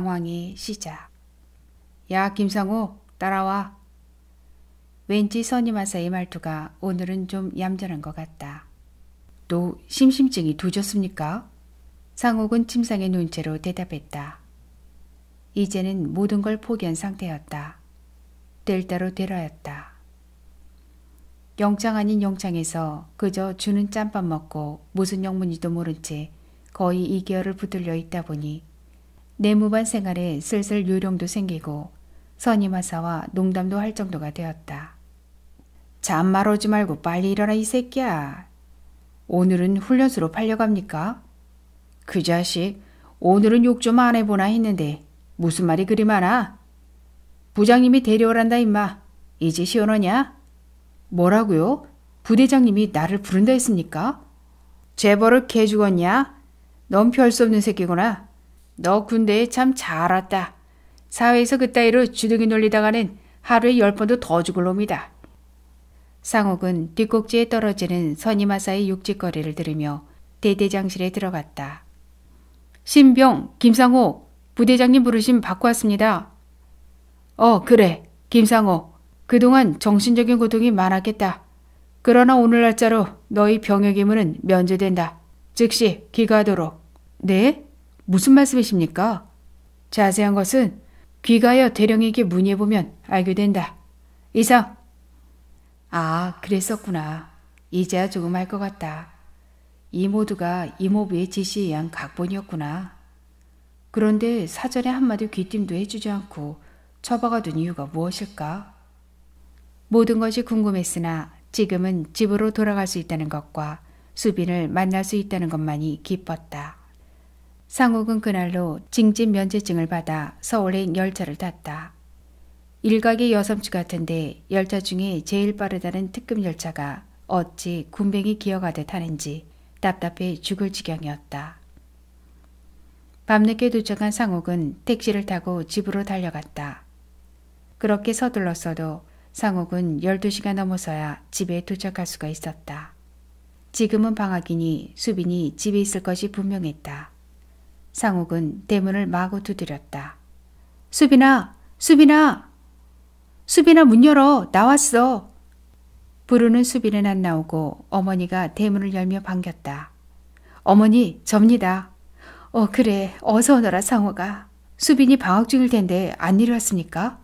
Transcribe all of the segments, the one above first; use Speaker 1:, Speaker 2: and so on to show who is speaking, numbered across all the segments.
Speaker 1: 상황의 시작. 야, 김상호, 따라와. 왠지 선임하사의 말투가 오늘은 좀 얌전한 것 같다. 또 심심증이 도졌습니까? 상욱은 침상의 눈채로 대답했다. 이제는 모든 걸 포기한 상태였다. 될 대로 되라였다. 영창 아닌 영창에서 그저 주는 짬밥 먹고 무슨 영문지도 모른 채 거의 2개월을 부들려 있다 보니 내무반 생활에 슬슬 요령도 생기고 선임하사와 농담도 할 정도가 되었다. 잠말 오지 말고 빨리 일어나 이 새끼야. 오늘은 훈련소로 팔려갑니까? 그 자식 오늘은 욕 좀 안 해보나 했는데 무슨 말이 그리 많아? 부장님이 데려오란다 임마. 이제 시원하냐? 뭐라고요? 부대장님이 나를 부른다 했습니까? 재벌을 개 죽었냐? 넌 별수 없는 새끼구나. 너 군대에 참 잘 왔다. 사회에서 그따위로 주둥이 놀리다가는 하루에 열 번도 더 죽을 놈이다. 상옥은 뒷꼭지에 떨어지는 선임하사의 육지거리를 들으며 대대장실에 들어갔다. 신병, 김상호, 부대장님 부르심 받고 왔습니다. 어, 그래, 김상호. 그동안 정신적인 고통이 많았겠다. 그러나 오늘 날짜로 너희 병역 의무는 면제된다. 즉시 귀가하도록. 네? 무슨 말씀이십니까? 자세한 것은 귀가여 대령에게 문의해보면 알게 된다. 이상. 아, 그랬었구나. 이제야 조금 알 것 같다. 이 모두가 이모부의 지시에 의한 각본이었구나. 그런데 사전에 한마디 귀띔도 해주지 않고 처박아 둔 이유가 무엇일까? 모든 것이 궁금했으나 지금은 집으로 돌아갈 수 있다는 것과 수빈을 만날 수 있다는 것만이 기뻤다. 상욱은 그날로 징집 면제증을 받아 서울에 열차를 탔다. 일각의 여섬주 같은데 열차 중에 제일 빠르다는 특급 열차가 어찌 군뱅이 기어가듯 하는지 답답해 죽을 지경이었다. 밤늦게 도착한 상욱은 택시를 타고 집으로 달려갔다. 그렇게 서둘렀어도 상욱은 12시가 넘어서야 집에 도착할 수가 있었다. 지금은 방학이니 수빈이 집에 있을 것이 분명했다. 상욱은 대문을 마구 두드렸다. 수빈아! 수빈아! 수빈아 문 열어! 나왔어! 부르는 수빈은 안 나오고 어머니가 대문을 열며 반겼다. 어머니, 접니다. 어, 그래. 어서 오너라, 상호가. 수빈이 방학 중일 텐데 안 일어났습니까?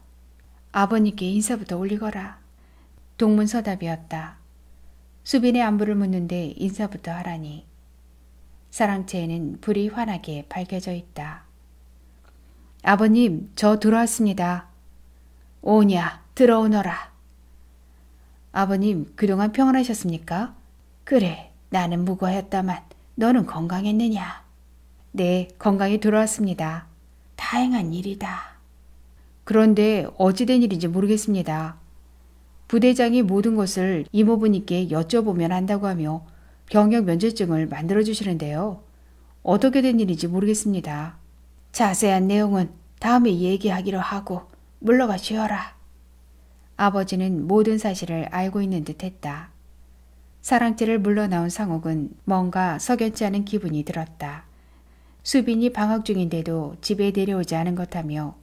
Speaker 1: 아버님께 인사부터 올리거라. 동문서답이었다. 수빈의 안부를 묻는데 인사부터 하라니. 사랑채에는 불이 환하게 밝혀져 있다. 아버님, 저 들어왔습니다. 오냐, 들어오너라. 아버님, 그동안 평안하셨습니까? 그래, 나는 무거하였다만 너는 건강했느냐? 네, 건강히 돌아왔습니다. 다행한 일이다. 그런데 어찌된 일인지 모르겠습니다. 부대장이 모든 것을 이모부님께 여쭤보면 한다고 하며 경력 면제증을 만들어 주시는데요. 어떻게 된 일인지 모르겠습니다. 자세한 내용은 다음에 얘기하기로 하고 물러가 쉬어라. 아버지는 모든 사실을 알고 있는 듯 했다. 사랑채를 물러나온 상옥은 뭔가 석연치 않은 기분이 들었다. 수빈이 방학 중인데도 집에 내려오지 않은 것하며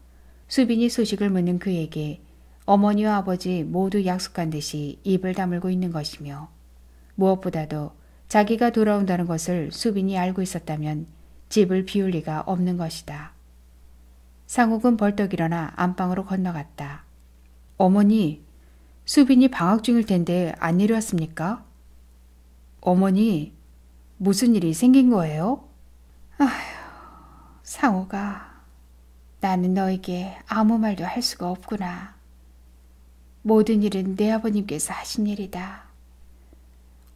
Speaker 1: 수빈이 소식을 묻는 그에게 어머니와 아버지 모두 약속한 듯이 입을 다물고 있는 것이며 무엇보다도 자기가 돌아온다는 것을 수빈이 알고 있었다면 집을 비울 리가 없는 것이다. 상욱은 벌떡 일어나 안방으로 건너갔다. 어머니, 수빈이 방학 중일 텐데 안 내려왔습니까? 어머니, 무슨 일이 생긴 거예요? 아휴, 상욱아 나는 너에게 아무 말도 할 수가 없구나. 모든 일은 내 아버님께서 하신 일이다.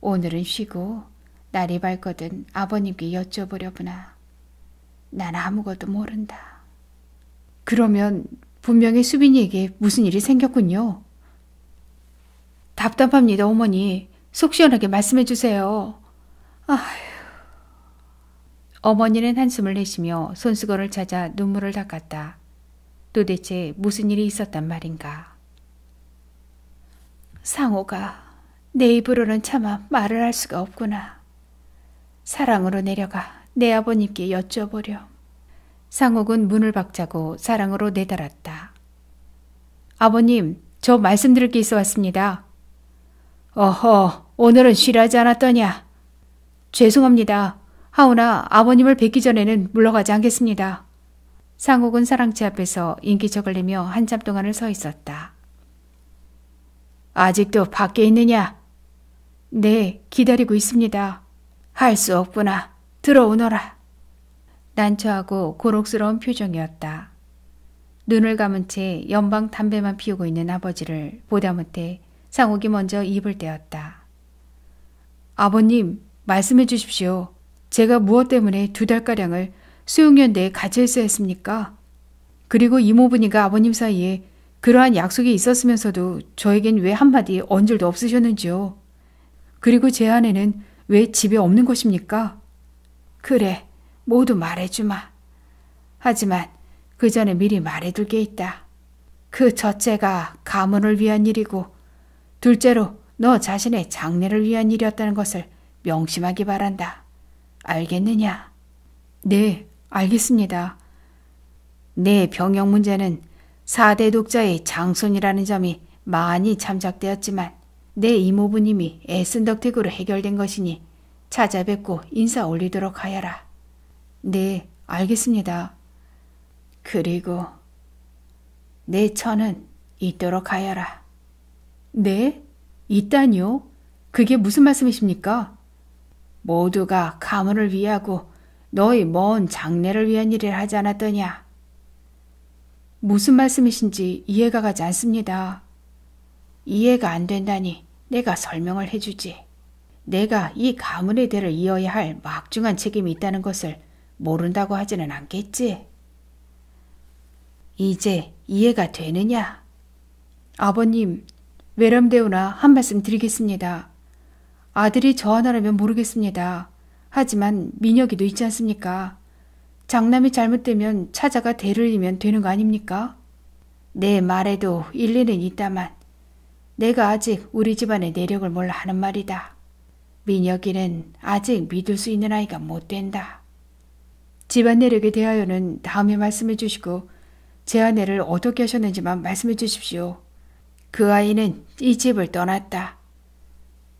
Speaker 1: 오늘은 쉬고 날이 밝거든 아버님께 여쭤보려구나. 난 아무것도 모른다. 그러면 분명히 수빈이에게 무슨 일이 생겼군요. 답답합니다, 어머니. 속 시원하게 말씀해 주세요. 아휴. 어머니는 한숨을 내쉬며 손수건을 찾아 눈물을 닦았다. 도대체 무슨 일이 있었단 말인가. 상호가 내 입으로는 차마 말을 할 수가 없구나. 사랑으로 내려가 내 아버님께 여쭤보렴. 상욱은 문을 박자고 사랑으로 내달았다. 아버님, 저 말씀드릴 게 있어 왔습니다. 어허, 오늘은 쉬라지 않았더냐. 죄송합니다. 하오나 아버님을 뵙기 전에는 물러가지 않겠습니다. 상욱은 사랑채 앞에서 인기척을 내며 한참 동안을 서 있었다. 아직도 밖에 있느냐? 네, 기다리고 있습니다. 할 수 없구나. 들어오너라. 난처하고 고록스러운 표정이었다. 눈을 감은 채 연방 담배만 피우고 있는 아버지를 보다 못해 상욱이 먼저 입을 떼었다. 아버님, 말씀해 주십시오. 제가 무엇 때문에 두 달가량을 수용연대에 갇혀 있어야 했습니까? 그리고 이모부니가 아버님 사이에 그러한 약속이 있었으면서도 저에겐 왜 한마디 언질도 없으셨는지요? 그리고 제 아내는 왜 집에 없는 것입니까? 그래, 모두 말해주마. 하지만 그 전에 미리 말해둘 게 있다. 그 첫째가 가문을 위한 일이고, 둘째로 너 자신의 장래를 위한 일이었다는 것을 명심하기 바란다. 알겠느냐? 네, 알겠습니다. 내 병역 문제는 4대 독자의 장손이라는 점이 많이 참작되었지만 내 이모부님이 애쓴 덕택으로 해결된 것이니 찾아뵙고 인사 올리도록 하여라. 네, 알겠습니다. 그리고 내 천은 있도록 하여라. 네? 있다니요? 그게 무슨 말씀이십니까? 모두가 가문을 위하고 너희 먼장례를 위한 일을 하지 않았더냐? 무슨 말씀이신지 이해가 가지 않습니다. 이해가 안 된다니 내가 설명을 해주지. 내가 이 가문의 대를 이어야 할 막중한 책임이 있다는 것을 모른다고 하지는 않겠지. 이제 이해가 되느냐? 아버님, 외람되오나 한 말씀 드리겠습니다. 아들이 저 하나라면 모르겠습니다. 하지만 민혁이도 있지 않습니까? 장남이 잘못되면 찾아가 대를 이면 되는 거 아닙니까? 내 말에도 일리는 있다만 내가 아직 우리 집안의 내력을 몰라 하는 말이다. 민혁이는 아직 믿을 수 있는 아이가 못 된다. 집안 내력에 대하여는 다음에 말씀해 주시고 제 아내를 어떻게 하셨는지만 말씀해 주십시오. 그 아이는 이 집을 떠났다.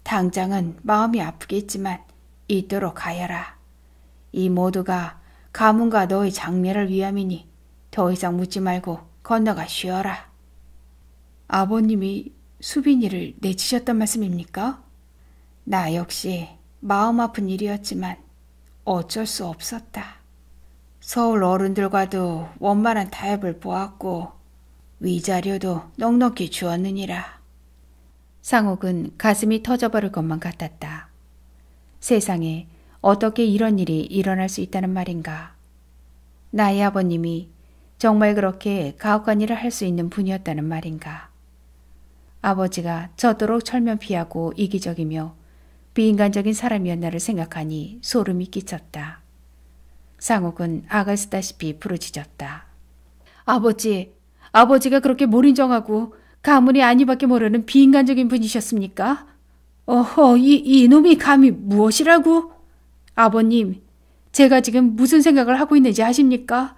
Speaker 1: 당장은 마음이 아프겠지만 있도록 가여라. 이 모두가 가문과 너의 장례를 위함이니 더 이상 묻지 말고 건너가 쉬어라. 아버님이 수빈이를 내치셨단 말씀입니까? 나 역시 마음 아픈 일이었지만 어쩔 수 없었다. 서울 어른들과도 원만한 타협을 보았고 위자료도 넉넉히 주었느니라. 상옥은 가슴이 터져버릴 것만 같았다. 세상에 어떻게 이런 일이 일어날 수 있다는 말인가. 나의 아버님이 정말 그렇게 가혹한 일을 할 수 있는 분이었다는 말인가. 아버지가 저도록 철면피하고 이기적이며 비인간적인 사람이었나를 생각하니 소름이 끼쳤다. 상욱은 악을 쓰다시피 부르짖었다. 아버지, 아버지가 그렇게 몰인정하고 가문이 아니밖에 모르는 비인간적인 분이셨습니까? 어허, 이, 이놈이 감히 무엇이라고? 아버님, 제가 지금 무슨 생각을 하고 있는지 아십니까?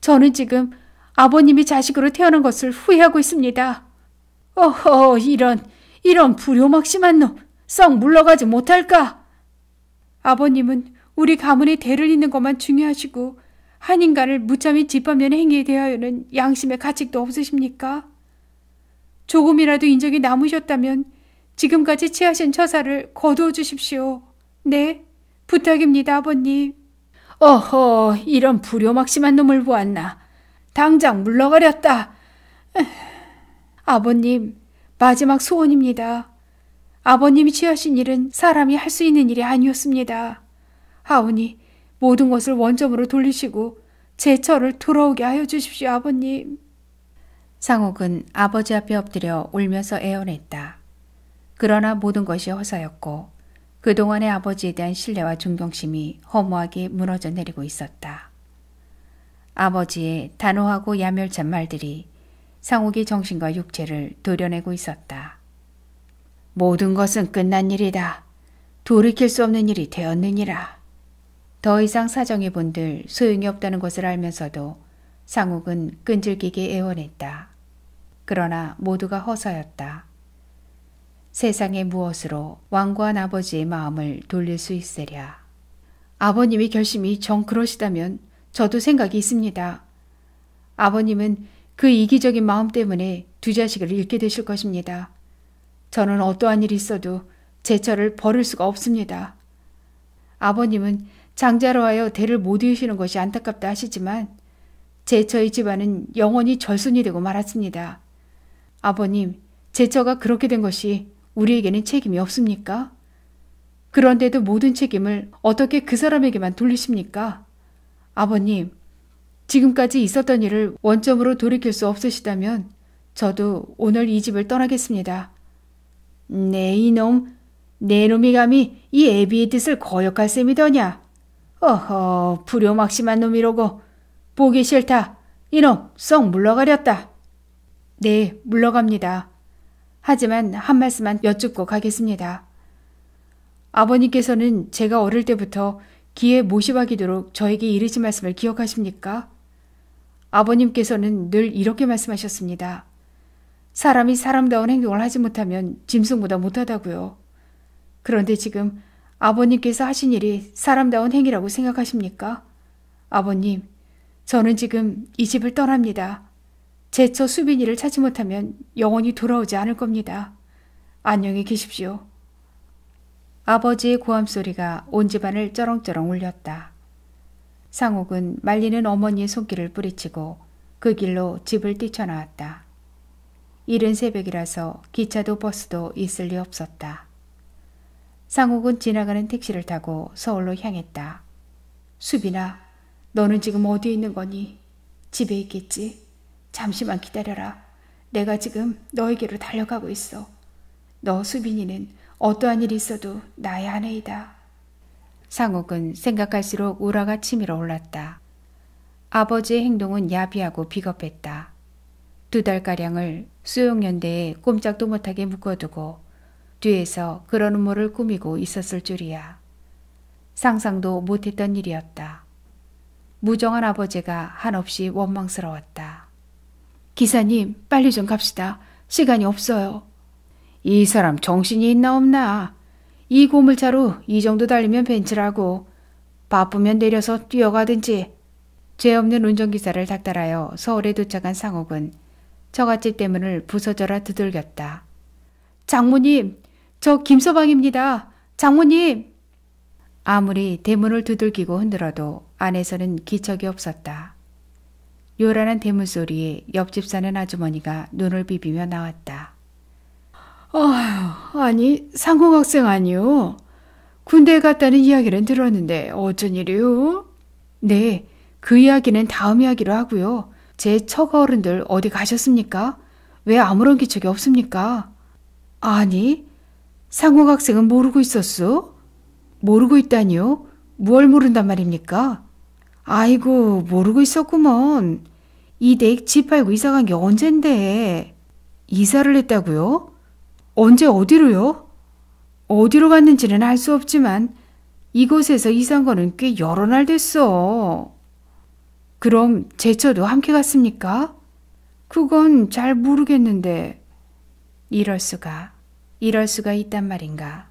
Speaker 1: 저는 지금 아버님이 자식으로 태어난 것을 후회하고 있습니다. 어허, 이런, 이런 불효막심한 놈, 썩 물러가지 못할까? 아버님은 우리 가문의 대를 잇는 것만 중요하시고 한 인간을 무참히 짓밟는 행위에 대하여는 양심의 가책도 없으십니까? 조금이라도 인정이 남으셨다면 지금까지 취하신 처사를 거두어 주십시오. 네, 부탁입니다, 아버님. 어허, 이런 불효막심한 놈을 보았나. 당장 물러가렸다. 에휴. 아버님, 마지막 소원입니다. 아버님이 취하신 일은 사람이 할 수 있는 일이 아니었습니다. 하오니 모든 것을 원점으로 돌리시고 제 처를 돌아오게 하여 주십시오, 아버님. 상옥은 아버지 앞에 엎드려 울면서 애원했다. 그러나 모든 것이 허사였고 그동안의 아버지에 대한 신뢰와 존경심이 허무하게 무너져 내리고 있었다. 아버지의 단호하고 야멸찬 말들이 상욱이 정신과 육체를 도려내고 있었다. 모든 것은 끝난 일이다. 돌이킬 수 없는 일이 되었느니라. 더 이상 사정의 본들 소용이 없다는 것을 알면서도 상욱은 끈질기게 애원했다. 그러나 모두가 허사였다. 세상에 무엇으로 왕과 아버지의 마음을 돌릴 수 있으랴. 아버님이 결심이 정 그러시다면 저도 생각이 있습니다. 아버님은 그 이기적인 마음 때문에 두 자식을 잃게 되실 것입니다. 저는 어떠한 일이 있어도 제철을 버릴 수가 없습니다. 아버님은 장자로 하여 대를 못 이으시는 것이 안타깝다 하시지만 제처의 집안은 영원히 절순이 되고 말았습니다. 아버님, 제처가 그렇게 된 것이 우리에게는 책임이 없습니까? 그런데도 모든 책임을 어떻게 그 사람에게만 돌리십니까? 아버님, 지금까지 있었던 일을 원점으로 돌이킬 수 없으시다면 저도 오늘 이 집을 떠나겠습니다. 네 이놈, 네 놈이 감히 이 애비의 뜻을 거역할 셈이더냐. 어허, 불효막심한 놈이로고 보기 싫다. 이놈, 썩 물러가렸다. 네, 물러갑니다. 하지만 한 말씀만 여쭙고 가겠습니다. 아버님께서는 제가 어릴 때부터 기에 모시박이도록 저에게 이르신 말씀을 기억하십니까? 아버님께서는 늘 이렇게 말씀하셨습니다. 사람이 사람다운 행동을 하지 못하면 짐승보다 못하다고요. 그런데 지금 아버님께서 하신 일이 사람다운 행위라고 생각하십니까? 아버님, 저는 지금 이 집을 떠납니다. 제 처 수빈이를 찾지 못하면 영원히 돌아오지 않을 겁니다. 안녕히 계십시오. 아버지의 고함 소리가 온 집안을 쩌렁쩌렁 울렸다. 상욱은 말리는 어머니의 손길을 뿌리치고 그 길로 집을 뛰쳐나왔다. 이른 새벽이라서 기차도 버스도 있을 리 없었다. 상욱은 지나가는 택시를 타고 서울로 향했다. 수빈아, 너는 지금 어디에 있는 거니? 집에 있겠지? 잠시만 기다려라. 내가 지금 너에게로 달려가고 있어. 너 수빈이는 어떠한 일이 있어도 나의 아내이다. 상욱은 생각할수록 우라가 치밀어 올랐다. 아버지의 행동은 야비하고 비겁했다. 두 달가량을 수용연대에 꼼짝도 못하게 묶어두고 뒤에서 그런 음모를 꾸미고 있었을 줄이야. 상상도 못했던 일이었다. 무정한 아버지가 한없이 원망스러웠다. 기사님, 빨리 좀 갑시다. 시간이 없어요. 이 사람 정신이 있나 없나? 이 고물차로 이 정도 달리면 벤츠라고 바쁘면 내려서 뛰어가든지 죄 없는 운전기사를 닥달하여 서울에 도착한 상옥은 처갓집 대문을 부서져라 두들겼다. 장모님, 저 김서방입니다. 장모님! 아무리 대문을 두들기고 흔들어도 안에서는 기척이 없었다. 요란한 대문 소리에 옆집 사는 아주머니가 눈을 비비며 나왔다. 어휴, 아니, 상공학생 아니요. 군대에 갔다는 이야기는 들었는데 어쩐 일이요? 네, 그 이야기는 다음 이야기로 하고요. 제 처가 어른들 어디 가셨습니까? 왜 아무런 기척이 없습니까? 아니, 상공학생은 모르고 있었어 모르고 있다니요? 뭘 모른단 말입니까? 아이고, 모르고 있었구먼. 이 댁 집 팔고 이사 간 게 언젠데. 이사를 했다고요? 언제 어디로요? 어디로 갔는지는 알 수 없지만 이곳에서 이산 거는 꽤 여러 날 됐어. 그럼 제처도 함께 갔습니까? 그건 잘 모르겠는데. 이럴 수가, 이럴 수가 있단 말인가.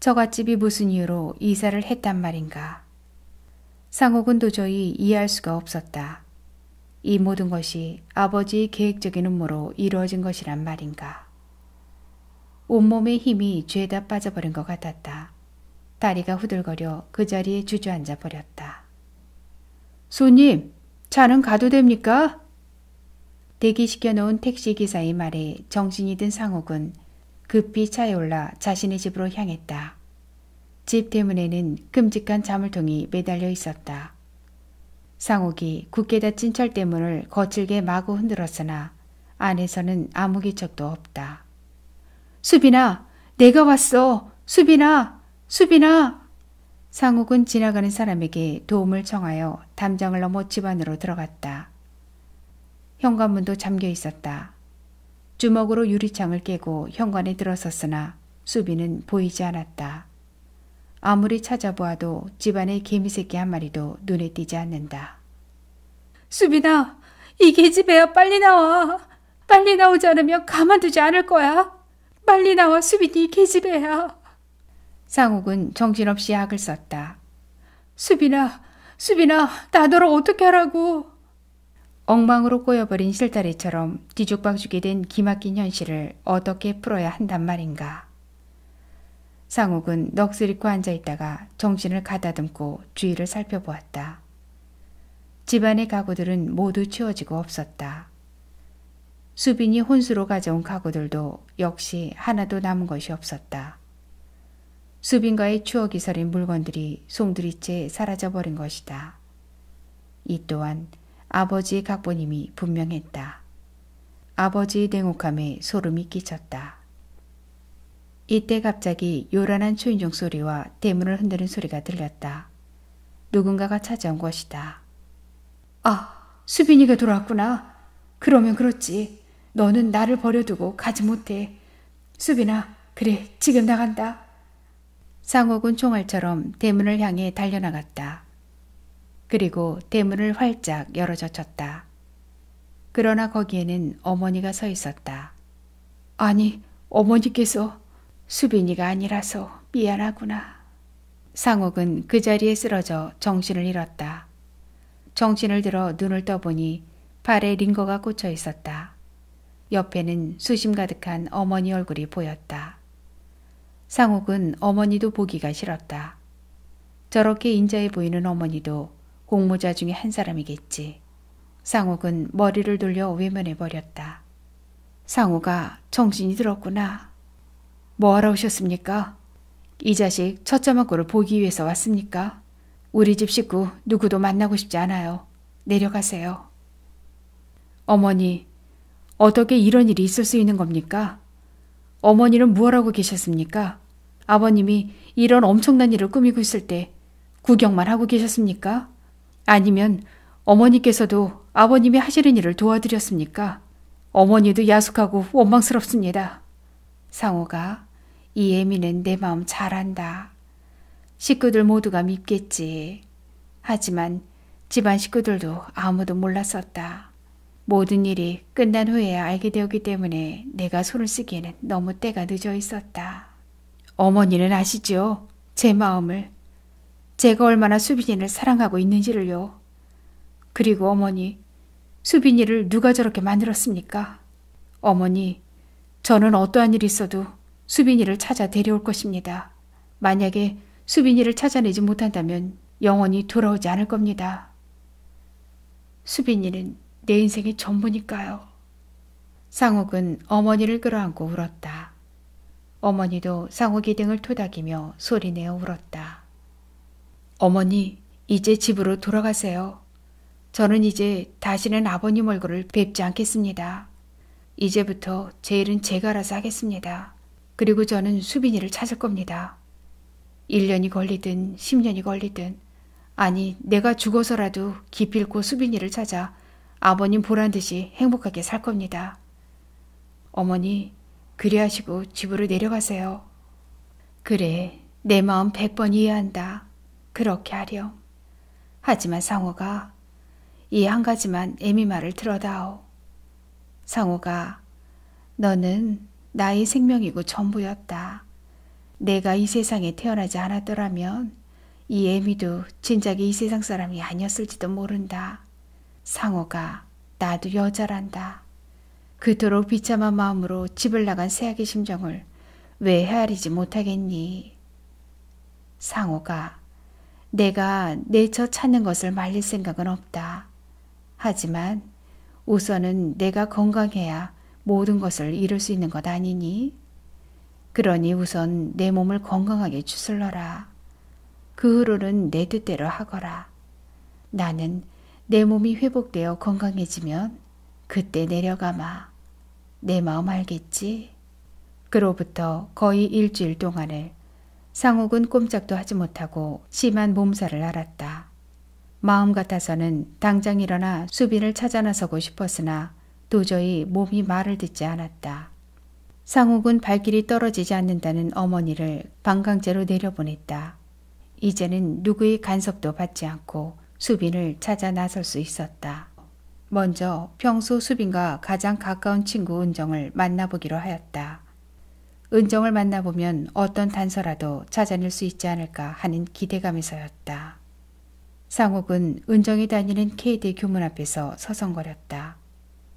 Speaker 1: 저갓집이 무슨 이유로 이사를 했단 말인가. 상옥은 도저히 이해할 수가 없었다. 이 모든 것이 아버지의 계획적인 음모로 이루어진 것이란 말인가. 온몸의 힘이 죄다 빠져버린 것 같았다. 다리가 후들거려 그 자리에 주저앉아 버렸다. 손님, 차는 가도 됩니까? 대기시켜 놓은 택시 기사의 말에 정신이 든상욱은 급히 차에 올라 자신의 집으로 향했다. 집 대문에는 끔찍한 자물통이 매달려 있었다. 상욱이 굳게 닫힌 철대문을 거칠게 마구 흔들었으나 안에서는 아무 기척도 없다. 수빈아, 내가 왔어. 수빈아, 수빈아. 상욱은 지나가는 사람에게 도움을 청하여 담장을 넘어 집 안으로 들어갔다. 현관문도 잠겨 있었다. 주먹으로 유리창을 깨고 현관에 들어섰으나 수빈은 보이지 않았다. 아무리 찾아보아도 집안의 개미새끼 한 마리도 눈에 띄지 않는다. 수빈아, 이 계집애야 빨리 나와. 빨리 나오지 않으면 가만두지 않을 거야. 빨리 나와 수빈이 계집애야. 상욱은 정신없이 약을 썼다. 수빈아, 수빈아, 나더러 어떻게 하라고. 엉망으로 꼬여버린 실다래처럼 뒤죽박죽이 된 기막힌 현실을 어떻게 풀어야 한단 말인가. 상욱은 넋을 잃고 앉아있다가 정신을 가다듬고 주위를 살펴보았다. 집안의 가구들은 모두 치워지고 없었다. 수빈이 혼수로 가져온 가구들도 역시 하나도 남은 것이 없었다. 수빈과의 추억이 서린 물건들이 송두리째 사라져버린 것이다. 이 또한 아버지의 각본임이 분명했다. 아버지의 냉혹함에 소름이 끼쳤다. 이때 갑자기 요란한 초인종 소리와 대문을 흔드는 소리가 들렸다. 누군가가 찾아온 것이다. 아, 수빈이가 돌아왔구나. 그러면 그렇지. 너는 나를 버려두고 가지 못해. 수빈아, 그래, 지금 나간다. 상옥은 총알처럼 대문을 향해 달려나갔다. 그리고 대문을 활짝 열어젖혔다. 그러나 거기에는 어머니가 서 있었다. 아니, 어머니께서 수빈이가 아니라서 미안하구나. 상옥은 그 자리에 쓰러져 정신을 잃었다. 정신을 들어 눈을 떠보니 발에 링거가 꽂혀 있었다. 옆에는 수심 가득한 어머니 얼굴이 보였다. 상욱은 어머니도 보기가 싫었다. 저렇게 인자해 보이는 어머니도 공모자 중에 한 사람이겠지. 상욱은 머리를 돌려 외면해 버렸다. 상욱아 정신이 들었구나. 뭐하러 오셨습니까? 이 자식 처참한 꼴를 보기 위해서 왔습니까? 우리 집 식구 누구도 만나고 싶지 않아요. 내려가세요. 어머니, 어떻게 이런 일이 있을 수 있는 겁니까? 어머니는 무엇하고 계셨습니까? 아버님이 이런 엄청난 일을 꾸미고 있을 때 구경만 하고 계셨습니까? 아니면 어머니께서도 아버님이 하시는 일을 도와드렸습니까? 어머니도 야속하고 원망스럽습니다. 상호가 이 예미는 내 마음 잘안다 식구들 모두가 믿겠지 하지만 집안 식구들도 아무도 몰랐었다. 모든 일이 끝난 후에 알게 되었기 때문에 내가 손을 쓰기에는 너무 때가 늦어 있었다. 어머니는 아시지요? 제 마음을. 제가 얼마나 수빈이를 사랑하고 있는지를요. 그리고 어머니, 수빈이를 누가 저렇게 만들었습니까? 어머니, 저는 어떠한 일이 있어도 수빈이를 찾아 데려올 것입니다. 만약에 수빈이를 찾아내지 못한다면 영원히 돌아오지 않을 겁니다. 수빈이는 내 인생의 전부니까요. 상욱은 어머니를 끌어안고 울었다. 어머니도 상욱이 등을 토닥이며 소리내어 울었다. 어머니, 이제 집으로 돌아가세요. 저는 이제 다시는 아버님 얼굴을 뵙지 않겠습니다. 이제부터 제 일은 제가 알아서 하겠습니다. 그리고 저는 수빈이를 찾을 겁니다. 1년이 걸리든 10년이 걸리든 아니 내가 죽어서라도 기필코 수빈이를 찾아 아버님 보란 듯이 행복하게 살 겁니다. 어머니, 그리하시고 집으로 내려가세요. 그래, 내 마음 백 번 이해한다. 그렇게 하렴. 하지만 상호가 이 한 가지만 애미 말을 들어다오. 상호가 너는 나의 생명이고 전부였다. 내가 이 세상에 태어나지 않았더라면 이 애미도 진작에 이 세상 사람이 아니었을지도 모른다. 상어가 나도 여자란다. 그토록 비참한 마음으로 집을 나간 새아기 심정을 왜 헤아리지 못하겠니? 상어가 내가 내처 찾는 것을 말릴 생각은 없다. 하지만 우선은 내가 건강해야 모든 것을 이룰 수 있는 것 아니니? 그러니 우선 내 몸을 건강하게 추슬러라. 그 후로는 내 뜻대로 하거라. 나는 내 몸이 회복되어 건강해지면 그때 내려가마. 내 마음 알겠지? 그로부터 거의 일주일 동안을 상욱은 꼼짝도 하지 못하고 심한 몸살을 앓았다. 마음 같아서는 당장 일어나 수빈을 찾아 나서고 싶었으나 도저히 몸이 말을 듣지 않았다. 상욱은 발길이 떨어지지 않는다는 어머니를 방강제로 내려보냈다. 이제는 누구의 간섭도 받지 않고 수빈을 찾아 나설 수 있었다. 먼저 평소 수빈과 가장 가까운 친구 은정을 만나보기로 하였다. 은정을 만나보면 어떤 단서라도 찾아낼 수 있지 않을까 하는 기대감에서였다. 상욱은 은정이 다니는 K대 교문 앞에서 서성거렸다.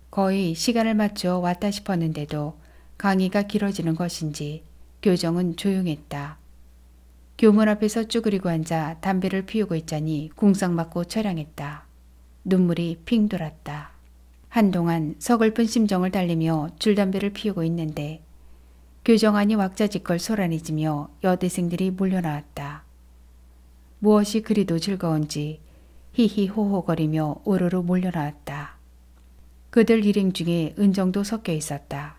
Speaker 1: 거의 시간을 맞춰 왔다 싶었는데도 강의가 길어지는 것인지 교정은 조용했다. 교문 앞에서 쭈그리고 앉아 담배를 피우고 있자니 궁상 맞고 처량했다. 눈물이 핑 돌았다. 한동안 서글픈 심정을 달리며 줄담배를 피우고 있는데 교정안이 왁자지껄 소란해지며 여대생들이 몰려나왔다. 무엇이 그리도 즐거운지 히히호호거리며 우르르 몰려나왔다. 그들 일행 중에 은정도 섞여 있었다.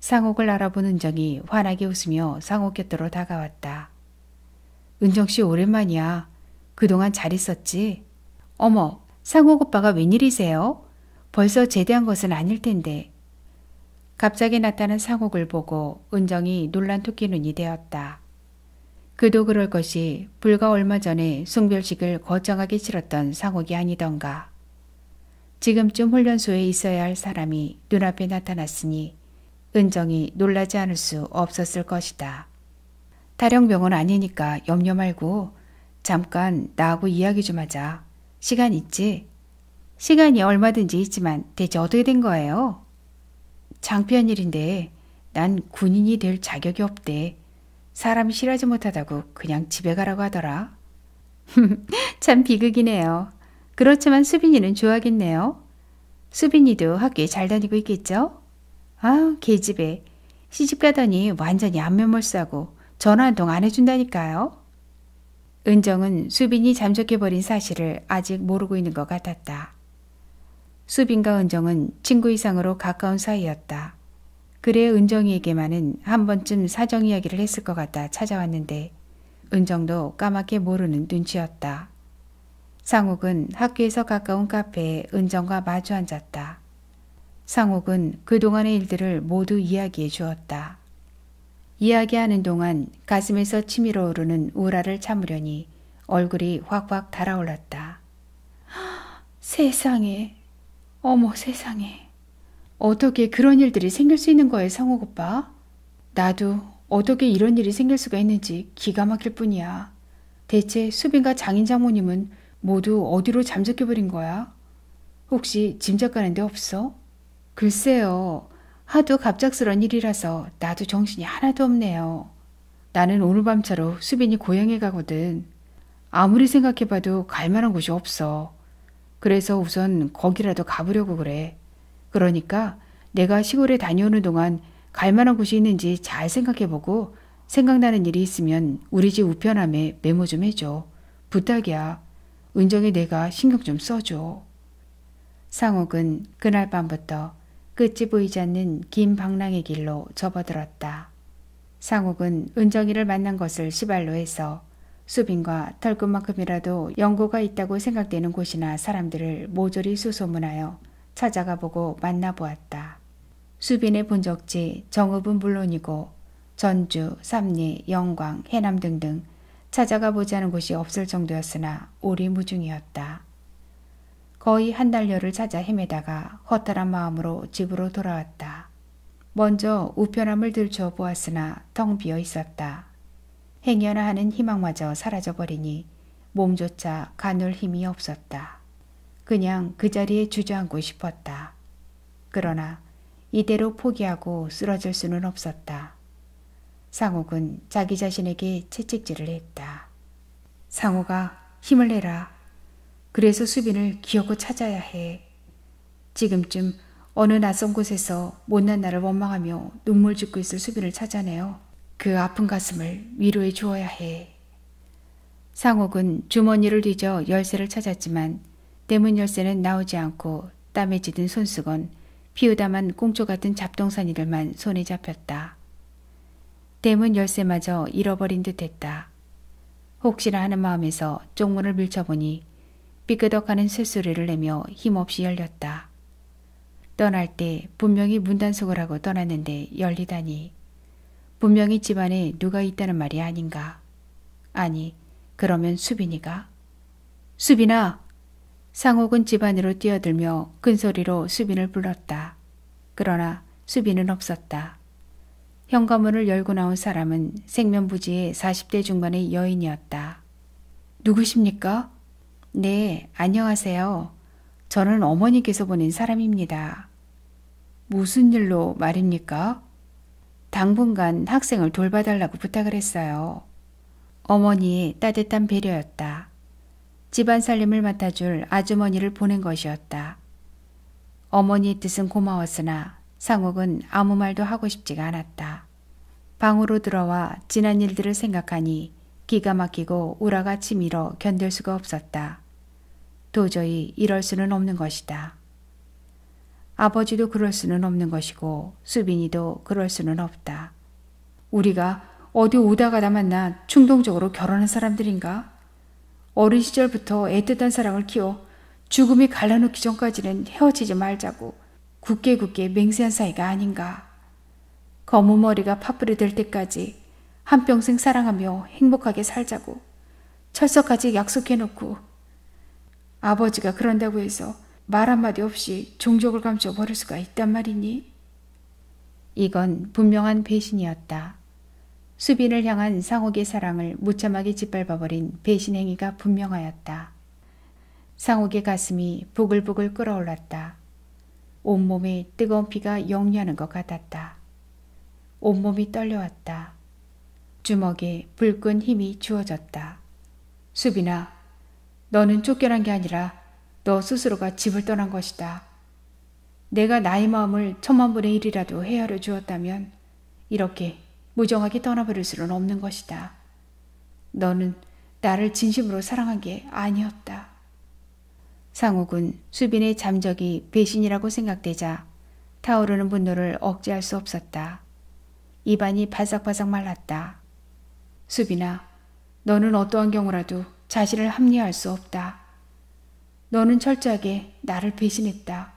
Speaker 1: 상옥을 알아본 은정이 환하게 웃으며 상옥 곁으로 다가왔다. 은정 씨 오랜만이야. 그동안 잘 있었지? 어머, 상옥 오빠가 웬일이세요? 벌써 제대한 것은 아닐 텐데. 갑자기 나타난 상옥을 보고 은정이 놀란 토끼 눈이 되었다. 그도 그럴 것이 불과 얼마 전에 송별식을 거창하게 치렀던 상옥이 아니던가. 지금쯤 훈련소에 있어야 할 사람이 눈앞에 나타났으니 은정이 놀라지 않을 수 없었을 것이다. 탈영병은 아니니까 염려 말고 잠깐 나하고 이야기 좀 하자. 시간 있지? 시간이 얼마든지 있지만 대체 어떻게 된 거예요? 장편 일인데 난 군인이 될 자격이 없대. 사람 싫어하지 못하다고 그냥 집에 가라고 하더라. 참 비극이네요. 그렇지만 수빈이는 좋아하겠네요. 수빈이도 학교에 잘 다니고 있겠죠? 아우, 개집에. 시집 가더니 완전히 안면몰 싸고 전화 한 통 안 해준다니까요. 은정은 수빈이 잠적해버린 사실을 아직 모르고 있는 것 같았다. 수빈과 은정은 친구 이상으로 가까운 사이였다. 그래 은정이에게만은 한 번쯤 사정 이야기를 했을 것 같다 찾아왔는데 은정도 까맣게 모르는 눈치였다. 상욱은 학교에서 가까운 카페에 은정과 마주 앉았다. 상욱은 그동안의 일들을 모두 이야기해 주었다. 이야기하는 동안 가슴에서 치밀어 오르는 우라를 참으려니 얼굴이 확확 달아올랐다. 세상에, 어머 세상에, 어떻게 그런 일들이 생길 수 있는 거에 성욱 오빠? 나도 어떻게 이런 일이 생길 수가 있는지 기가 막힐 뿐이야. 대체 수빈과 장인 장모님은 모두 어디로 잠적해버린 거야? 혹시 짐작가는 데 없어? 글쎄요. 하도 갑작스런 일이라서 나도 정신이 하나도 없네요. 나는 오늘 밤차로 수빈이 고향에 가거든. 아무리 생각해봐도 갈 만한 곳이 없어. 그래서 우선 거기라도 가보려고 그래. 그러니까 내가 시골에 다녀오는 동안 갈 만한 곳이 있는지 잘 생각해보고 생각나는 일이 있으면 우리 집 우편함에 메모 좀 해줘. 부탁이야. 은정이 내가 신경 좀 써줘. 상욱은 그날 밤부터 끝이 보이지 않는 긴 방랑의 길로 접어들었다. 상욱은 은정이를 만난 것을 시발로 해서 수빈과 털끝만큼이라도 연고가 있다고 생각되는 곳이나 사람들을 모조리 수소문하여 찾아가 보고 만나보았다. 수빈의 본적지 정읍은 물론이고 전주, 삼리, 영광, 해남 등등 찾아가 보지 않은 곳이 없을 정도였으나 오리무중이었다. 거의 한 달여를 찾아 헤매다가 허탈한 마음으로 집으로 돌아왔다. 먼저 우편함을 들춰 보았으나 텅 비어 있었다. 행여나 하는 희망마저 사라져 버리니 몸조차 가눌 힘이 없었다. 그냥 그 자리에 주저앉고 싶었다. 그러나 이대로 포기하고 쓰러질 수는 없었다. 상욱은 자기 자신에게 채찍질을 했다. 상욱아, 힘을 내라. 그래서 수빈을 기어코 찾아야 해. 지금쯤 어느 낯선 곳에서 못난 나를 원망하며 눈물 짓고 있을 수빈을 찾아내어 그 아픈 가슴을 위로해 주어야 해. 상옥은 주머니를 뒤져 열쇠를 찾았지만 때문 열쇠는 나오지 않고 땀에 지든 손수건, 피우다만 꽁초 같은 잡동사니들만 손에 잡혔다. 대문 열쇠마저 잃어버린 듯 했다. 혹시나 하는 마음에서 쪽문을 밀쳐보니 삐그덕하는 새소리를 내며 힘없이 열렸다. 떠날 때 분명히 문단속을 하고 떠났는데 열리다니. 분명히 집안에 누가 있다는 말이 아닌가. 아니, 그러면 수빈이가? 수빈아! 상옥은 집안으로 뛰어들며 큰 소리로 수빈을 불렀다. 그러나 수빈은 없었다. 현관문을 열고 나온 사람은 생면부지의 40대 중반의 여인이었다. 누구십니까? 네, 안녕하세요. 저는 어머니께서 보낸 사람입니다. 무슨 일로 말입니까? 당분간 학생을 돌봐달라고 부탁을 했어요. 어머니의 따뜻한 배려였다. 집안 살림을 맡아줄 아주머니를 보낸 것이었다. 어머니의 뜻은 고마웠으나 상욱은 아무 말도 하고 싶지가 않았다. 방으로 들어와 지난 일들을 생각하니 기가 막히고 우라가 치밀어 견딜 수가 없었다. 도저히 이럴 수는 없는 것이다. 아버지도 그럴 수는 없는 것이고 수빈이도 그럴 수는 없다. 우리가 어디 오다 가다 만나 충동적으로 결혼한 사람들인가? 어린 시절부터 애틋한 사랑을 키워 죽음이 갈라놓기 전까지는 헤어지지 말자고 굳게 굳게 맹세한 사이가 아닌가? 검은 머리가 파뿌리 될 때까지 한평생 사랑하며 행복하게 살자고 철석같이 약속해놓고 아버지가 그런다고 해서 말 한마디 없이 종족을 감춰 버릴 수가 있단 말이니? 이건 분명한 배신이었다. 수빈을 향한 상옥의 사랑을 무참하게 짓밟아버린 배신 행위가 분명하였다. 상옥의 가슴이 부글부글 끓어올랐다. 온몸에 뜨거운 피가 역류하는 것 같았다. 온몸이 떨려왔다. 주먹에 불끈 힘이 주어졌다. 수빈아, 너는 쫓겨난 게 아니라 너 스스로가 집을 떠난 것이다. 내가 나의 마음을 천만분의 일이라도 헤아려 주었다면 이렇게 무정하게 떠나버릴 수는 없는 것이다. 너는 나를 진심으로 사랑한 게 아니었다. 상욱은 수빈의 잠적이 배신이라고 생각되자 타오르는 분노를 억제할 수 없었다. 입안이 바삭바삭 말랐다. 수빈아, 너는 어떠한 경우라도 자신을 합리화할 수 없다. 너는 철저하게 나를 배신했다.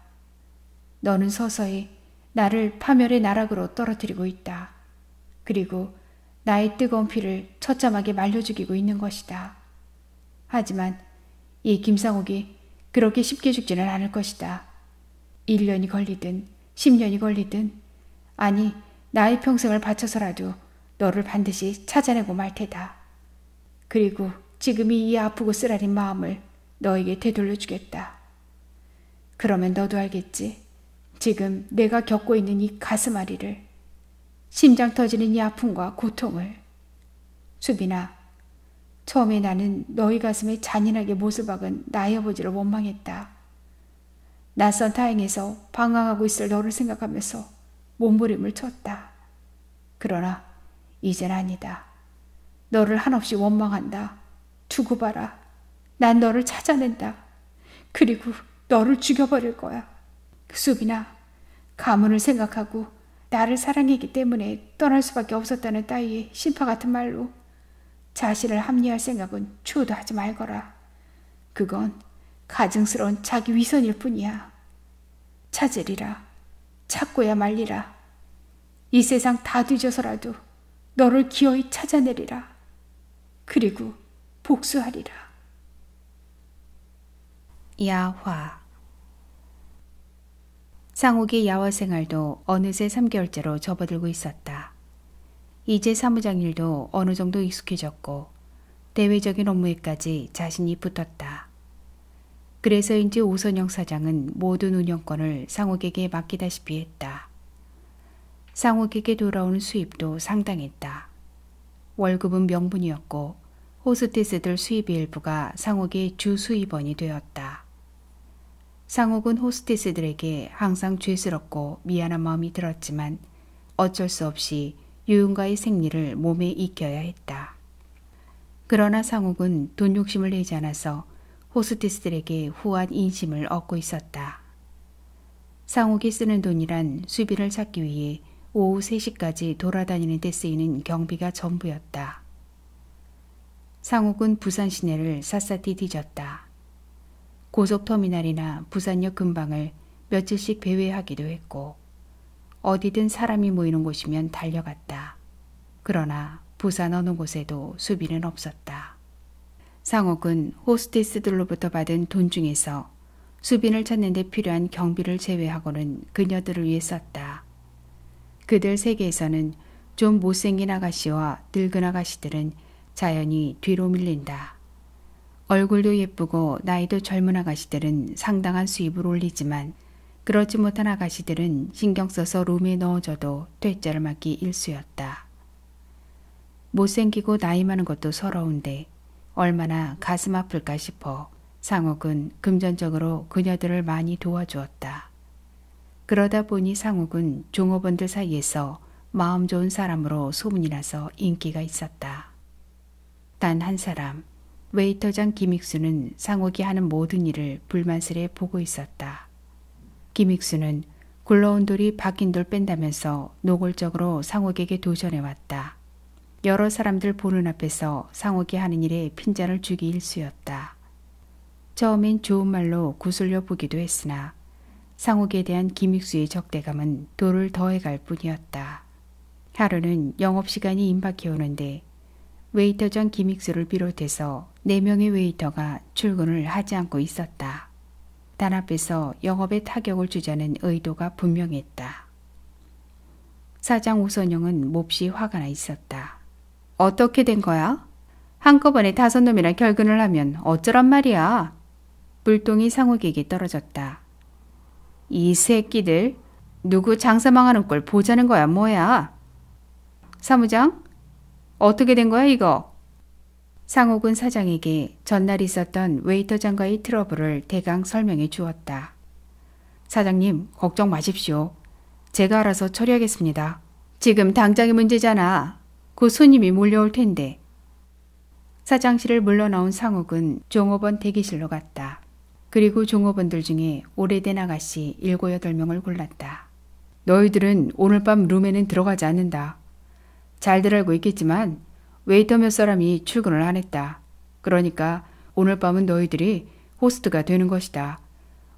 Speaker 1: 너는 서서히 나를 파멸의 나락으로 떨어뜨리고 있다. 그리고 나의 뜨거운 피를 처참하게 말려 죽이고 있는 것이다. 하지만 이 김상욱이 그렇게 쉽게 죽지는 않을 것이다. 1년이 걸리든 10년이 걸리든 아니 나의 평생을 바쳐서라도 너를 반드시 찾아내고 말 테다. 그리고 지금이 이 아프고 쓰라린 마음을 너에게 되돌려 주겠다. 그러면 너도 알겠지. 지금 내가 겪고 있는 이 가슴 아리를, 심장 터지는 이 아픔과 고통을. 수빈아, 처음에 나는 너희 가슴에 잔인하게 못을 박은 나의 아버지를 원망했다. 낯선 타행에서 방황하고 있을 너를 생각하면서 몸부림을 쳤다. 그러나 이젠 아니다. 너를 한없이 원망한다. 두고 봐라. 난 너를 찾아낸다. 그리고 너를 죽여버릴 거야. 수빈아, 그 가문을 생각하고 나를 사랑했기 때문에 떠날 수밖에 없었다는 따위의 심파 같은 말로 자신을 합리할 생각은 추호도 하지 말거라. 그건 가증스러운 자기 위선일 뿐이야. 찾으리라. 찾고야 말리라. 이 세상 다 뒤져서라도 너를 기어이 찾아내리라. 그리고 복수하리라. 야화 상욱의 야화 생활도 어느새 3개월째로 접어들고 있었다. 이제 사무장 일도 어느 정도 익숙해졌고 대외적인 업무에까지 자신이 붙었다. 그래서인지 오선영 사장은 모든 운영권을 상욱에게 맡기다시피 했다. 상욱에게 돌아오는 수입도 상당했다. 월급은 명분이었고 호스티스들 수입 일부가 상욱의주 수입원이 되었다. 상욱은 호스티스들에게 항상 죄스럽고 미안한 마음이 들었지만 어쩔 수 없이 유흥가의 생리를 몸에 익혀야 했다. 그러나 상욱은돈 욕심을 내지 않아서 호스티스들에게 후한 인심을 얻고 있었다. 상욱이 쓰는 돈이란 수비를 찾기 위해 오후 3시까지 돌아다니는 데 쓰이는 경비가 전부였다. 상욱은 부산 시내를 샅샅이 뒤졌다. 고속터미널이나 부산역 근방을 며칠씩 배회하기도 했고 어디든 사람이 모이는 곳이면 달려갔다. 그러나 부산 어느 곳에도 수비는 없었다. 상욱은 호스테스들로부터 받은 돈 중에서 수빈을 찾는 데 필요한 경비를 제외하고는 그녀들을 위해 썼다. 그들 세계에서는 좀 못생긴 아가씨와 늙은 아가씨들은 자연히 뒤로 밀린다. 얼굴도 예쁘고 나이도 젊은 아가씨들은 상당한 수입을 올리지만 그렇지 못한 아가씨들은 신경 써서 룸에 넣어줘도 퇴짜를 맞기 일쑤였다. 못생기고 나이 많은 것도 서러운데 얼마나 가슴 아플까 싶어 상욱은 금전적으로 그녀들을 많이 도와주었다. 그러다 보니 상욱은 종업원들 사이에서 마음 좋은 사람으로 소문이 나서 인기가 있었다. 단한 사람, 웨이터장 김익수는 상옥이 하는 모든 일을 불만스레 보고 있었다. 김익수는 굴러온 돌이 박힌 돌 뺀다면서 노골적으로 상옥에게 도전해왔다. 여러 사람들 보는 앞에서 상옥이 하는 일에 핀잔을 주기 일쑤였다. 처음엔 좋은 말로 구슬려 보기도 했으나 상옥에 대한 김익수의 적대감은 돌을 더해갈 뿐이었다. 하루는 영업시간이 임박해오는데 웨이터장 김익수를 비롯해서 4명의 웨이터가 출근을 하지 않고 있었다. 단 앞에서 영업에 타격을 주자는 의도가 분명했다. 사장 우선영은 몹시 화가 나 있었다. 어떻게 된 거야? 한꺼번에 다섯 놈이랑 결근을 하면 어쩌란 말이야? 물동이 상욱에게 떨어졌다. 이 새끼들 누구 장사망하는 꼴 보자는 거야 뭐야? 사무장 어떻게 된 거야 이거? 상옥은 사장에게 전날 있었던 웨이터 장과의 트러블을 대강 설명해 주었다. 사장님, 걱정 마십시오. 제가 알아서 처리하겠습니다. 지금 당장의 문제잖아. 그 손님이 몰려올 텐데. 사장실을 물러나온 상욱은 종업원 대기실로 갔다. 그리고 종업원들 중에 오래된 아가씨 7, 8명을 골랐다. 너희들은 오늘 밤 룸에는 들어가지 않는다. 잘들 알고 있겠지만 웨이터 몇 사람이 출근을 안 했다. 그러니까 오늘 밤은 너희들이 호스트가 되는 것이다.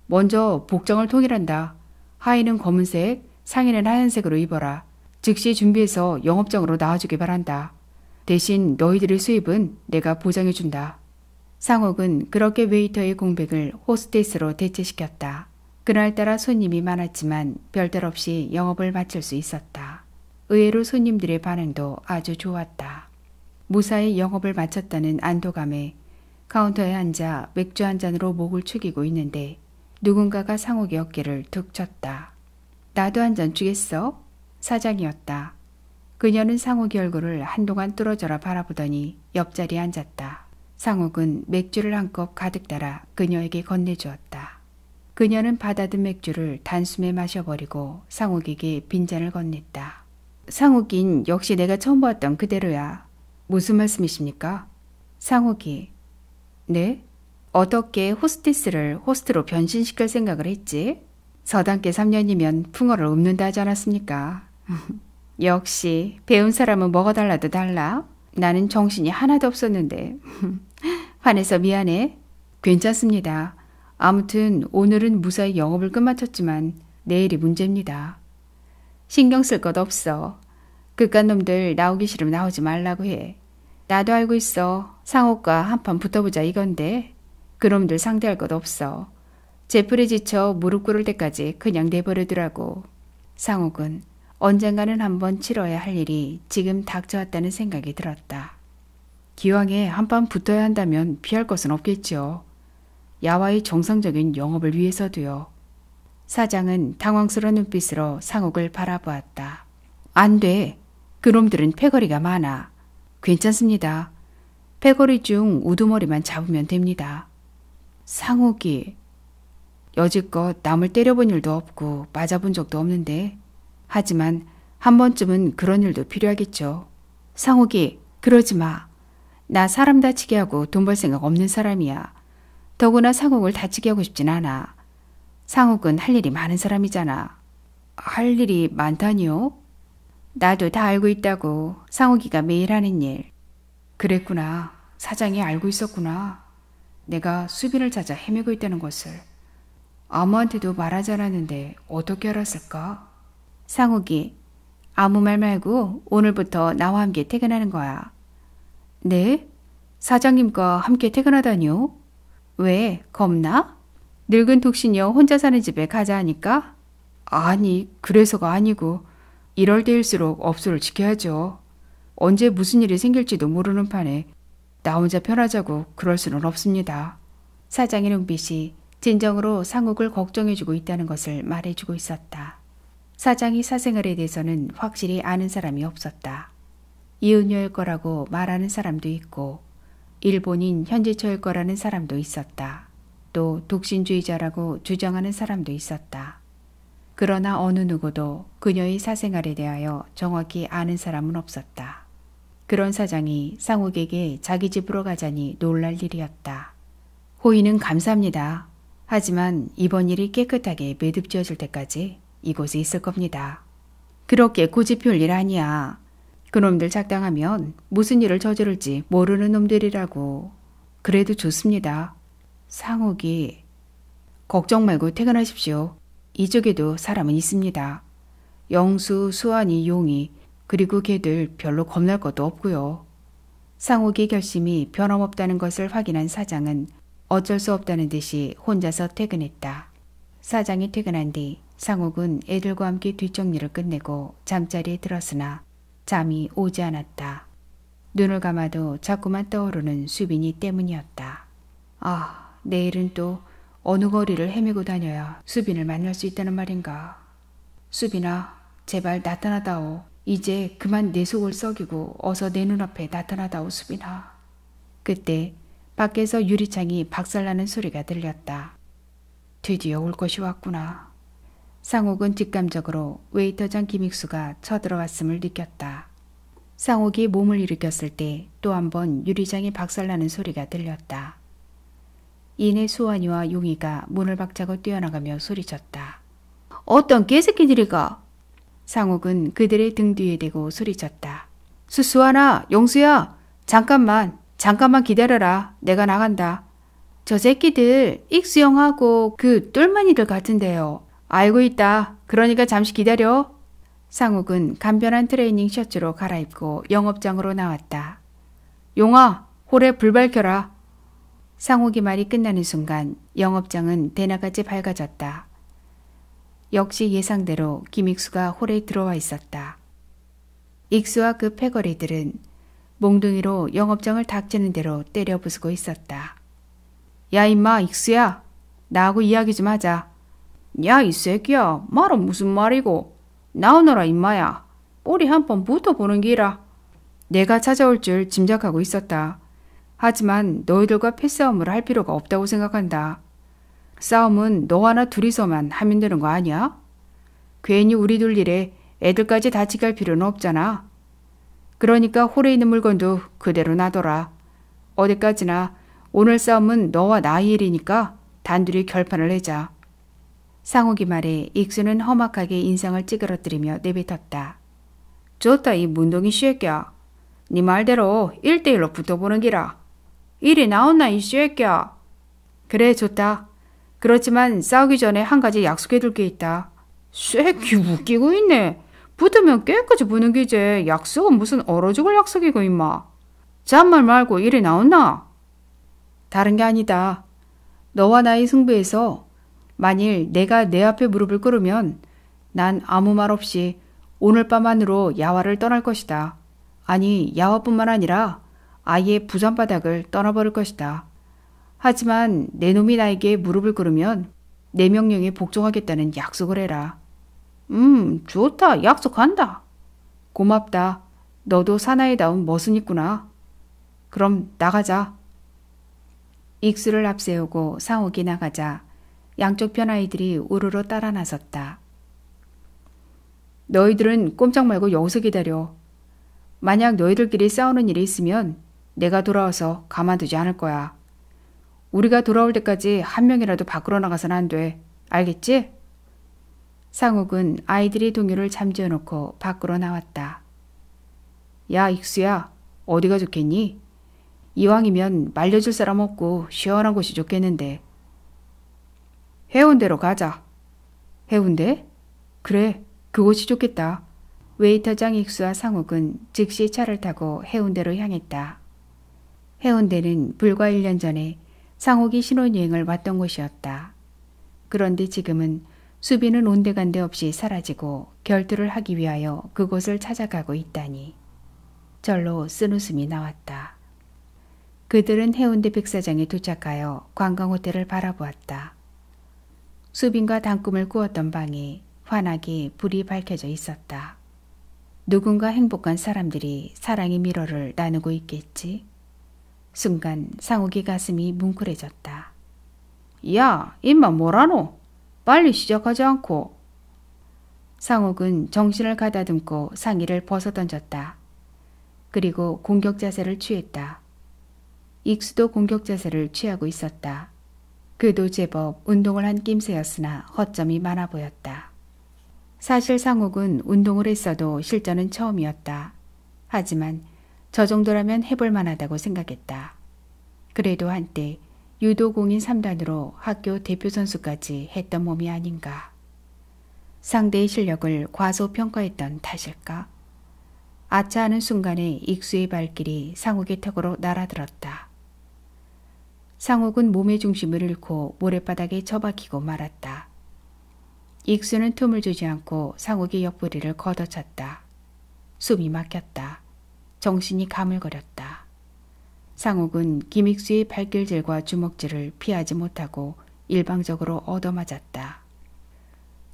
Speaker 1: 먼저 복장을 통일한다. 하의는 검은색, 상의는 하얀색으로 입어라. 즉시 준비해서 영업장으로 나와주길 바란다. 대신 너희들의 수입은 내가 보장해준다. 상옥은 그렇게 웨이터의 공백을 호스테이스로 대체시켰다. 그날따라 손님이 많았지만 별달 없이 영업을 마칠 수 있었다. 의외로 손님들의 반응도 아주 좋았다. 무사히 영업을 마쳤다는 안도감에 카운터에 앉아 맥주 한 잔으로 목을 축이고 있는데 누군가가 상욱의 어깨를 툭 쳤다. 나도 한 잔 주겠어? 사장이었다. 그녀는 상욱의 얼굴을 한동안 뚫어져라 바라보더니 옆자리에 앉았다. 상욱은 맥주를 한 컵 가득 따라 그녀에게 건네주었다. 그녀는 받아든 맥주를 단숨에 마셔버리고 상욱에게 빈잔을 건넸다. 상욱인 역시 내가 처음 보았던 그대로야. 무슨 말씀이십니까? 상욱이. 네? 어떻게 호스티스를 호스트로 변신시킬 생각을 했지? 서당께 3년이면 풍어를 읊는다 하지 않았습니까? 역시 배운 사람은 먹어 달라도 달라. 나는 정신이 하나도 없었는데. 화내서 미안해. 괜찮습니다. 아무튼 오늘은 무사히 영업을 끝마쳤지만 내일이 문제입니다. 신경 쓸 것 없어. 그깟 놈들 나오기 싫으면 나오지 말라고 해. 나도 알고 있어. 상옥과 한판 붙어보자 이건데. 그놈들 상대할 것 없어. 제풀에 지쳐 무릎 꿇을 때까지 그냥 내버려두라고. 상옥은 언젠가는 한 번 치러야 할 일이 지금 닥쳐왔다는 생각이 들었다. 기왕에 한판 붙어야 한다면 피할 것은 없겠지요. 야와의 정상적인 영업을 위해서도요. 사장은 당황스러운 눈빛으로 상옥을 바라보았다. 안 돼. 그놈들은 패거리가 많아. 괜찮습니다. 패거리 중 우두머리만 잡으면 됩니다. 상욱이. 여지껏 남을 때려본 일도 없고 맞아본 적도 없는데. 하지만 한 번쯤은 그런 일도 필요하겠죠. 상욱이, 그러지 마. 나 사람 다치게 하고 돈 벌 생각 없는 사람이야. 더구나 상욱을 다치게 하고 싶진 않아. 상욱은 할 일이 많은 사람이잖아. 할 일이 많다니요? 나도 다 알고 있다고 상욱이가 매일 하는 일. 그랬구나. 사장이 알고 있었구나. 내가 수빈을 찾아 헤매고 있다는 것을. 아무한테도 말하지 않았는데 어떻게 알았을까? 상욱이, 아무 말 말고 오늘부터 나와 함께 퇴근하는 거야. 네? 사장님과 함께 퇴근하다니요? 왜? 겁나? 늙은 독신녀 혼자 사는 집에 가자 하니까? 아니, 그래서가 아니고 이럴 때일수록 업소를 지켜야죠. 언제 무슨 일이 생길지도 모르는 판에 나 혼자 편하자고 그럴 수는 없습니다. 사장의 눈빛이 진정으로 상욱을 걱정해주고 있다는 것을 말해주고 있었다. 사장이 사생활에 대해서는 확실히 아는 사람이 없었다. 이은녀일 거라고 말하는 사람도 있고 일본인 현지처일 거라는 사람도 있었다. 또 독신주의자라고 주장하는 사람도 있었다. 그러나 어느 누구도 그녀의 사생활에 대하여 정확히 아는 사람은 없었다. 그런 사장이 상욱에게 자기 집으로 가자니 놀랄 일이었다. 호의는 감사합니다. 하지만 이번 일이 깨끗하게 매듭지어질 때까지 이곳에 있을 겁니다. 그렇게 고집필 일 아니야. 그놈들 작당하면 무슨 일을 저지를지 모르는 놈들이라고. 그래도 좋습니다. 상욱이 걱정 말고 퇴근하십시오. 이쪽에도 사람은 있습니다. 영수, 수환이, 용이 그리고 개들 별로 겁날 것도 없고요. 상욱이 결심이 변함없다는 것을 확인한 사장은 어쩔 수 없다는 듯이 혼자서 퇴근했다. 사장이 퇴근한 뒤 상욱은 애들과 함께 뒷정리를 끝내고 잠자리에 들었으나 잠이 오지 않았다. 눈을 감아도 자꾸만 떠오르는 수빈이 때문이었다. 아, 내일은 또 어느 거리를 헤매고 다녀야 수빈을 만날 수 있다는 말인가. 수빈아, 제발 나타나다오. 이제 그만 내 속을 썩이고 어서 내 눈앞에 나타나다오 수빈아. 그때 밖에서 유리창이 박살나는 소리가 들렸다. 드디어 올 것이 왔구나. 상옥은 직감적으로 웨이터장 김익수가 쳐들어왔음을 느꼈다. 상옥이 몸을 일으켰을 때 또 한 번 유리장이 박살나는 소리가 들렸다. 이내 수완이와 용이가 문을 박차고 뛰어나가며 소리쳤다. 어떤 개새끼들이가! 상욱은 그들의 등 뒤에 대고 소리쳤다. 수수하나, 용수야, 잠깐만, 잠깐만 기다려라. 내가 나간다. 저 새끼들 익수영하고 그 똘마니들 같은데요. 알고 있다. 그러니까 잠시 기다려. 상욱은 간편한 트레이닝 셔츠로 갈아입고 영업장으로 나왔다. 용아, 홀에 불 밝혀라. 상욱이 말이 끝나는 순간 영업장은 대낮같이 밝아졌다. 역시 예상대로 김익수가 홀에 들어와 있었다. 익수와 그 패거리들은 몽둥이로 영업장을 닥치는 대로 때려 부수고 있었다. 야 임마 익수야 나하고 이야기 좀 하자. 야 이 새끼야 말은 무슨 말이고 나오너라 임마야 우리 한 번 붙어보는 기라. 내가 찾아올 줄 짐작하고 있었다. 하지만 너희들과 패싸움을 할 필요가 없다고 생각한다. 싸움은 너와나 둘이서만 하면 되는 거 아니야? 괜히 우리 둘 일에 애들까지 다치게 할 필요는 없잖아. 그러니까 홀에 있는 물건도 그대로 놔둬라. 어디까지나 오늘 싸움은 너와 나의 일이니까 단둘이 결판을 내자. 상욱이 말에 익수는 험악하게 인상을 찌그러뜨리며 내뱉었다. 좋다 이 문동이 쉐게야네 말대로 일대일로 붙어보는 기라. 일이 나온나 이쉐에껴 그래 좋다. 그렇지만 싸우기 전에 한 가지 약속해둘 게 있다. 쇠끼 웃기고 있네. 붙으면 깨끗이 부는 기제 약속은 무슨 얼어 죽을 약속이고 임마. 잔말 말고 일이 나온나? 다른 게 아니다. 너와 나의 승부에서 만일 내가 내 앞에 무릎을 꿇으면 난 아무 말 없이 오늘 밤 안으로 야화를 떠날 것이다. 아니 야화뿐만 아니라 아예 부산 바닥을 떠나버릴 것이다. 하지만 내 놈이 나에게 무릎을 꿇으면 내 명령에 복종하겠다는 약속을 해라. 음, 좋다. 약속한다. 고맙다. 너도 사나이다운 멋은 있구나. 그럼 나가자. 익수를 앞세우고 상욱이 나가자 양쪽 편 아이들이 우르르 따라 나섰다. 너희들은 꼼짝 말고 여기서 기다려. 만약 너희들끼리 싸우는 일이 있으면 내가 돌아와서 가만두지 않을 거야. 우리가 돌아올 때까지 한 명이라도 밖으로 나가선 안 돼. 알겠지? 상욱은 아이들이 동요를 잠재워놓고 밖으로 나왔다. 야, 익수야. 어디가 좋겠니? 이왕이면 말려줄 사람 없고 시원한 곳이 좋겠는데. 해운대로 가자. 해운대? 그래, 그곳이 좋겠다. 웨이터장 익수와 상욱은 즉시 차를 타고 해운대로 향했다. 해운대는 불과 1년 전에 상옥이 신혼여행을 왔던 곳이었다. 그런데 지금은 수빈은 온데간데 없이 사라지고 결투를 하기 위하여 그곳을 찾아가고 있다니. 절로 쓴 웃음이 나왔다. 그들은 해운대 백사장에 도착하여 관광호텔을 바라보았다. 수빈과 단꿈을 꾸었던 방에 환하게 불이 밝혀져 있었다. 누군가 행복한 사람들이 사랑의 미로를 나누고 있겠지? 순간 상욱이 가슴이 뭉클해졌다. 야, 임마 뭐라노? 빨리 시작하지 않고. 상욱은 정신을 가다듬고 상의를 벗어던졌다. 그리고 공격 자세를 취했다. 익수도 공격 자세를 취하고 있었다. 그도 제법 운동을 한 낌새였으나 허점이 많아 보였다. 사실 상욱은 운동을 했어도 실전은 처음이었다. 하지만 저 정도라면 해볼 만하다고 생각했다. 그래도 한때 유도공인 3단으로 학교 대표 선수까지 했던 몸이 아닌가. 상대의 실력을 과소평가했던 탓일까? 아차하는 순간에 익수의 발길이 상욱의 턱으로 날아들었다. 상욱은 몸의 중심을 잃고 모래바닥에 처박히고 말았다. 익수는 틈을 주지 않고 상욱의 옆구리를 걷어찼다. 숨이 막혔다. 정신이 가물거렸다. 상욱은 김익수의 발길질과 주먹질을 피하지 못하고 일방적으로 얻어맞았다.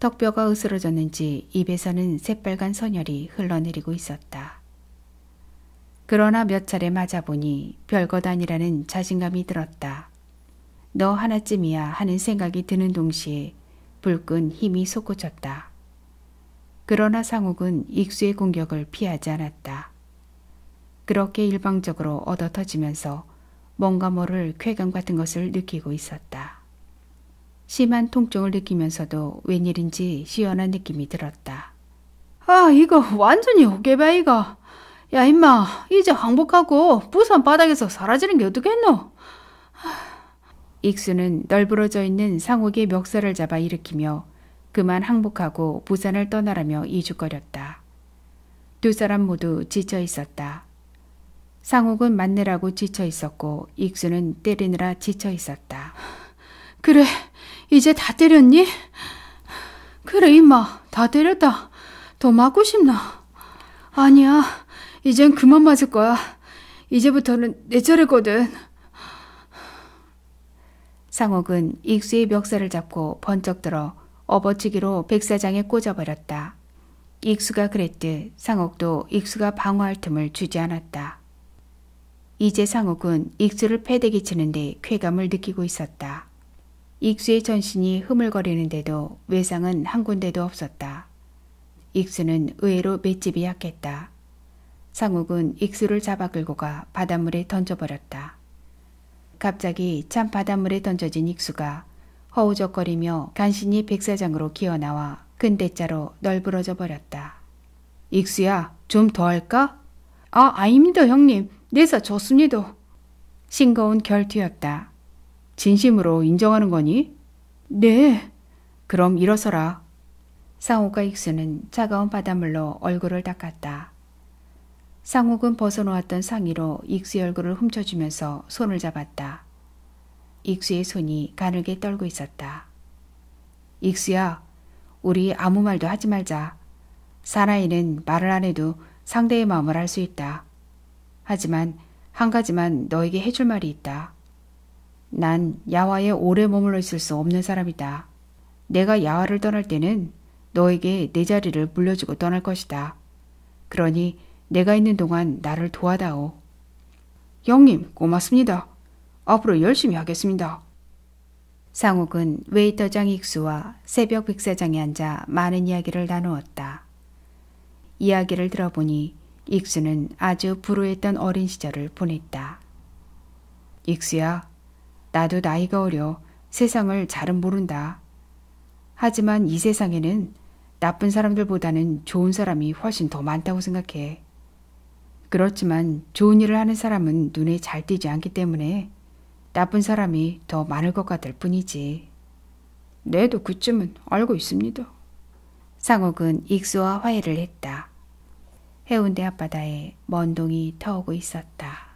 Speaker 1: 턱뼈가 으스러졌는지 입에서는 새빨간 선혈이 흘러내리고 있었다. 그러나 몇 차례 맞아보니 별것 아니라는 자신감이 들었다. 너 하나쯤이야 하는 생각이 드는 동시에 불끈 힘이 솟구쳤다. 그러나 상욱은 익수의 공격을 피하지 않았다. 그렇게 일방적으로 얻어 터지면서 뭔가 모를 쾌감 같은 것을 느끼고 있었다. 심한 통증을 느끼면서도 웬일인지 시원한 느낌이 들었다. 아, 이거 완전히 호개바 이거. 야, 임마, 이제 항복하고 부산 바닥에서 사라지는 게 어떻겠노? 익수는 널브러져 있는 상욱의 멱살을 잡아 일으키며 그만 항복하고 부산을 떠나라며 이죽거렸다. 두 사람 모두 지쳐 있었다. 상욱은 만내라고 지쳐 있었고 익수는 때리느라 지쳐 있었다. 그래, 이제 다 때렸니? 그래, 임마, 다 때렸다. 더 맞고 싶나? 아니야, 이젠 그만 맞을 거야. 이제부터는 내 차례거든. 상욱은 익수의 멱살을 잡고 번쩍 들어 업어치기로 백사장에 꽂아버렸다. 익수가 그랬듯 상욱도 익수가 방어할 틈을 주지 않았다. 이제 상욱은 익수를 패대기 치는데 쾌감을 느끼고 있었다. 익수의 전신이 흐물거리는데도 외상은 한 군데도 없었다. 익수는 의외로 맷집이 약했다. 상욱은 익수를 잡아 끌고 가 바닷물에 던져버렸다. 갑자기 찬 바닷물에 던져진 익수가 허우적거리며 간신히 백사장으로 기어나와 근 대자로 널브러져 버렸다. 익수야, 좀 더 할까? 아, 아닙니다, 형님. 네사 졌습니다. 싱거운 결투였다. 진심으로 인정하는 거니? 네. 그럼 일어서라. 상욱과 익수는 차가운 바닷물로 얼굴을 닦았다. 상욱은 벗어놓았던 상의로 익수의 얼굴을 훔쳐주면서 손을 잡았다. 익수의 손이 가늘게 떨고 있었다. 익수야, 우리 아무 말도 하지 말자. 사나이는 말을 안 해도 상대의 마음을 알 수 있다. 하지만 한 가지만 너에게 해줄 말이 있다. 난야화에 오래 머물러 있을 수 없는 사람이다. 내가 야화를 떠날 때는 너에게 내 자리를 물려주고 떠날 것이다. 그러니 내가 있는 동안 나를 도와다오. 영님, 고맙습니다. 앞으로 열심히 하겠습니다. 상욱은 웨이터장 익수와 새벽 백사장에 앉아 많은 이야기를 나누었다. 이야기를 들어보니 익수는 아주 불우했던 어린 시절을 보냈다. 익수야, 나도 나이가 어려 세상을 잘은 모른다. 하지만 이 세상에는 나쁜 사람들보다는 좋은 사람이 훨씬 더 많다고 생각해. 그렇지만 좋은 일을 하는 사람은 눈에 잘 띄지 않기 때문에 나쁜 사람이 더 많을 것 같을 뿐이지. 내도 그쯤은 알고 있습니다. 상욱은 익수와 화해를 했다. 해운대 앞바다에 먼 동이 터오고 있었다.